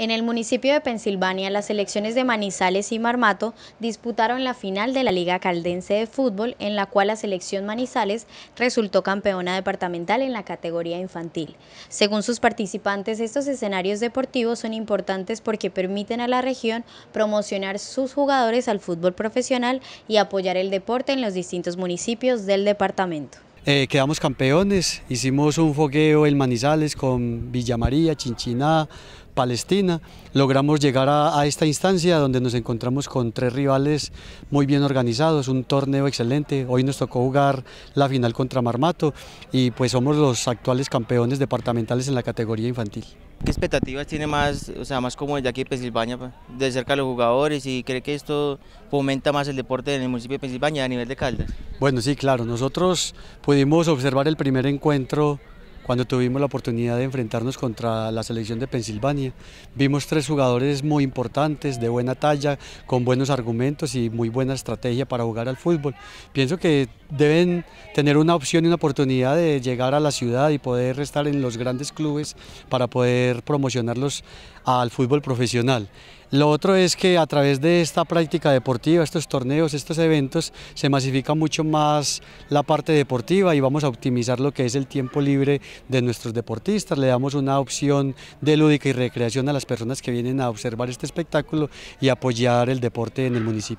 En el municipio de Pensilvania, las selecciones de Manizales y Marmato disputaron la final de la Liga Caldense de Fútbol, en la cual la selección Manizales resultó campeona departamental en la categoría infantil. Según sus participantes, estos escenarios deportivos son importantes porque permiten a la región promocionar sus jugadores al fútbol profesional y apoyar el deporte en los distintos municipios del departamento. Eh, quedamos campeones, hicimos un fogueo en Manizales con Villa María, Chinchiná, Palestina, logramos llegar a, esta instancia donde nos encontramos con tres rivales muy bien organizados, un torneo excelente. Hoy nos tocó jugar la final contra Marmato y pues somos los actuales campeones departamentales en la categoría infantil. ¿Qué expectativas tiene más, o sea, más como de aquí de Pensilvania, pues, de cerca los jugadores y cree que esto fomenta más el deporte en el municipio de Pensilvania a nivel de Caldas? Bueno, sí, claro. Nosotros pudimos observar el primer encuentro cuando tuvimos la oportunidad de enfrentarnos contra la selección de Pensilvania. Vimos tres jugadores muy importantes, de buena talla, con buenos argumentos y muy buena estrategia para jugar al fútbol. Pienso que deben tener una opción y una oportunidad de llegar a la ciudad y poder estar en los grandes clubes para poder promocionarlos al fútbol profesional. Lo otro es que a través de esta práctica deportiva, estos torneos, estos eventos, se masifica mucho más la parte deportiva y vamos a optimizar lo que es el tiempo libre de nuestros deportistas. Le damos una opción de lúdica y recreación a las personas que vienen a observar este espectáculo y apoyar el deporte en el municipio.